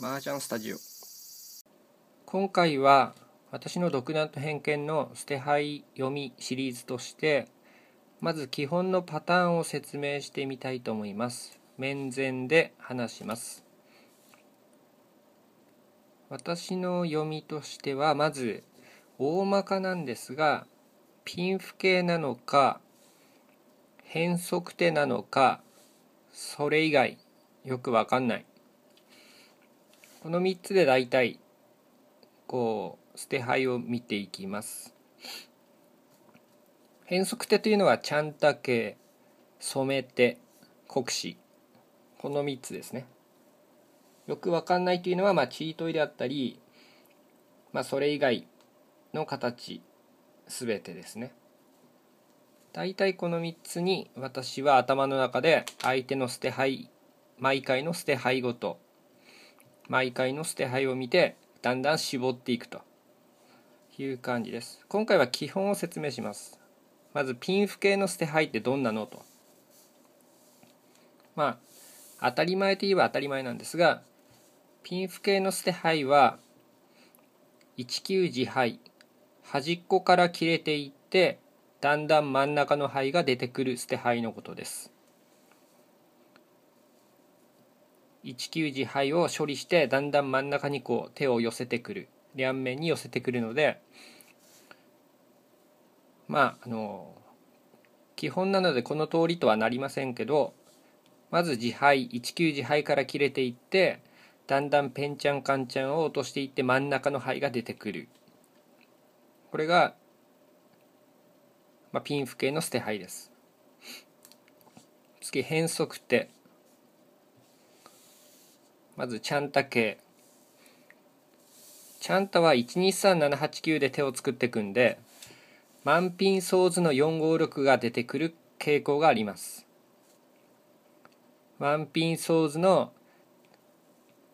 麻雀スタジオ今回は私の独断と偏見の捨て牌読みシリーズとしてまず基本のパターンを説明してみたいと思います面前で話します私の読みとしてはまず大まかなんですがピンフ系なのか変則手なのかそれ以外よくわかんないこの3つで大体こう捨て牌を見ていきます変則手というのはちゃんたけ染めて国士この3つですねよくわかんないというのは、まあ、チートイであったり、まあ、それ以外の形すべてですね大体この3つに私は頭の中で相手の捨て牌毎回の捨て牌ごと毎回の捨て牌を見てだんだん絞っていくという感じです今回は基本を説明しますまずピンフ系の捨て牌ってどんなのとまあ当たり前といえば当たり前なんですがピンフ系の捨て牌は19字牌端っこから切れていってだんだん真ん中の牌が出てくる捨て牌のことです1球時肺を処理してだんだん真ん中にこう手を寄せてくる両面に寄せてくるのでまああの基本なのでこの通りとはなりませんけどまず自敗1球自敗から切れていってだんだんペンちゃんカンちゃんを落としていって真ん中の牌が出てくるこれが、まあ、ピンフ系の捨て牌です次変則ってまずチャンタ系チャンタは123789で手を作ってくんで満品相図の456が出てくる傾向があります満品相図の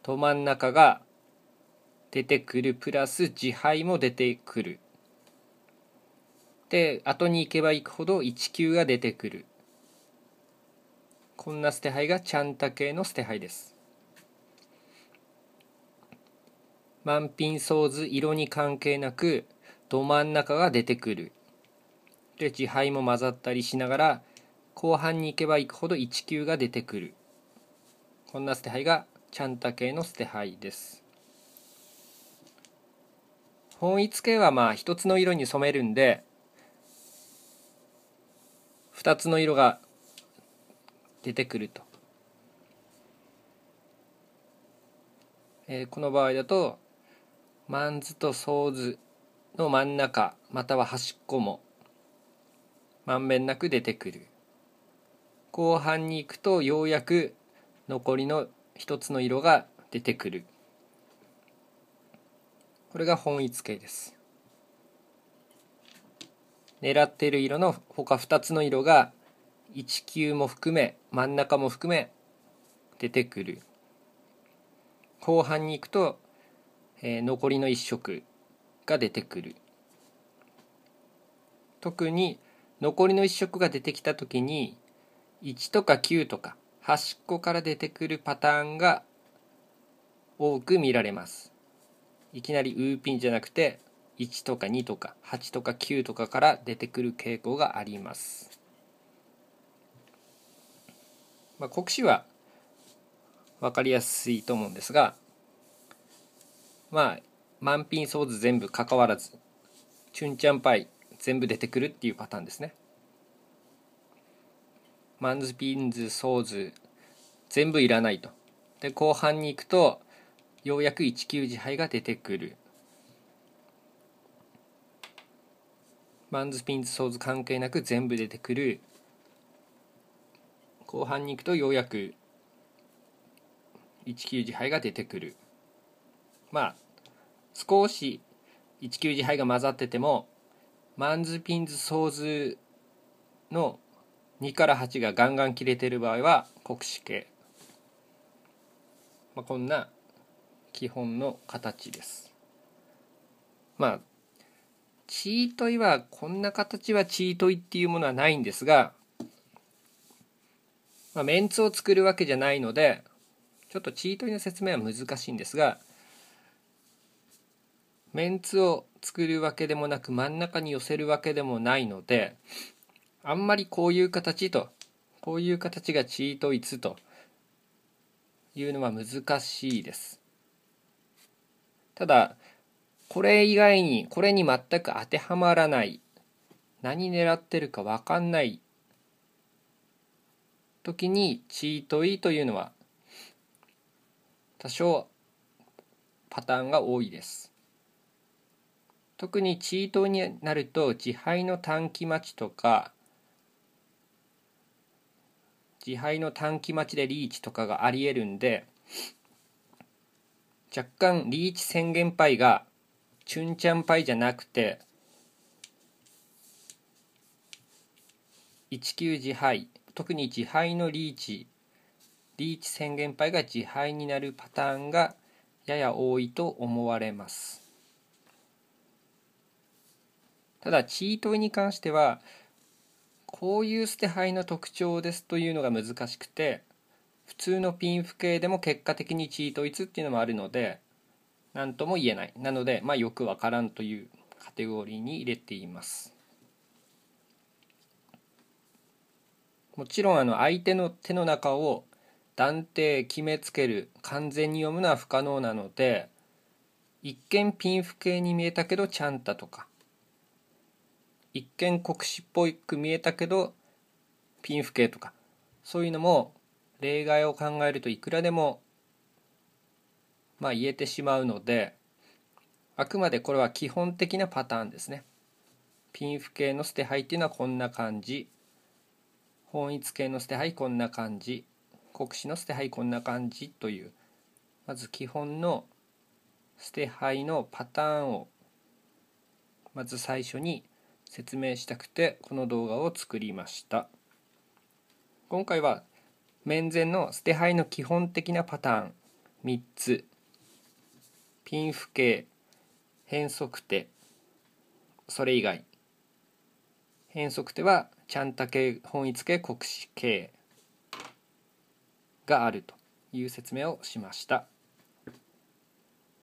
ど真ん中が出てくるプラス自敗も出てくるで後に行けば行くほど1級が出てくるこんな捨て牌がチャンタ系の捨て牌です満品ソーズ色に関係なくど真ん中が出てくるで自敗も混ざったりしながら後半に行けば行くほど1級が出てくるこんな捨て牌がちゃんた系の捨て牌です本一系はまあ一つの色に染めるんで2つの色が出てくると、えー、この場合だとマンズとソーズの真ん中または端っこもまんべんなく出てくる後半に行くとようやく残りの1つの色が出てくるこれが本一形です狙っている色の他2つの色が1級も含め真ん中も含め出てくる後半に行くとえー、残りの1色が出てくる特に残りの1色が出てきた時に1とか9とか端っこから出てくるパターンが多く見られますいきなりウーピンじゃなくて1とか2とか8とか9とかから出てくる傾向があります、まあ、国試は分かりやすいと思うんですがまあ満品ソーズ全部関わらずチュンチャンパイ全部出てくるっていうパターンですねマンズピンズソーズ全部いらないとで後半に行くとようやく19字杯が出てくるマンズピンズソーズ関係なく全部出てくる後半に行くとようやく19字杯が出てくるまあ少し19時杯が混ざっててもマンズピンズソーズの2から8がガンガン切れてる場合は国試系、まあ、こんな基本の形ですまあチートイはこんな形はチートイっていうものはないんですが、まあ、メンツを作るわけじゃないのでちょっとチートイの説明は難しいんですがメンツを作るわけでもなく真ん中に寄せるわけでもないのであんまりこういう形とこういう形がチートイツというのは難しいですただこれ以外にこれに全く当てはまらない何狙ってるか分かんない時にチートイというのは多少パターンが多いです特にチートになると自敗の短期待ちとか自敗の短期待ちでリーチとかがありえるんで若干リーチ宣言牌がチュンチャン牌じゃなくて1級自敗特に自敗のリーチリーチ宣言牌が自敗になるパターンがやや多いと思われます。ただチートイに関してはこういう捨て牌の特徴ですというのが難しくて普通のピンフ系でも結果的にチートイツっていうのもあるので何とも言えないなのでまあよくわからんというカテゴリーに入れていますもちろんあの相手の手の中を断定決めつける完全に読むのは不可能なので一見ピンフ系に見えたけどチャンタとか一見国史っぽく見えたけどピンフ系とかそういうのも例外を考えるといくらでもまあ言えてしまうのであくまでこれは基本的なパターンですね。ピンフ系の捨て牌っていうのはこんな感じ本一系の捨て牌こんな感じ国史の捨て牌こんな感じというまず基本の捨て牌のパターンをまず最初に説明したくてこの動画を作りました今回は面前の捨て牌の基本的なパターン3つピン付形変則手それ以外変則手はちゃんたけ本一け国士形があるという説明をしました。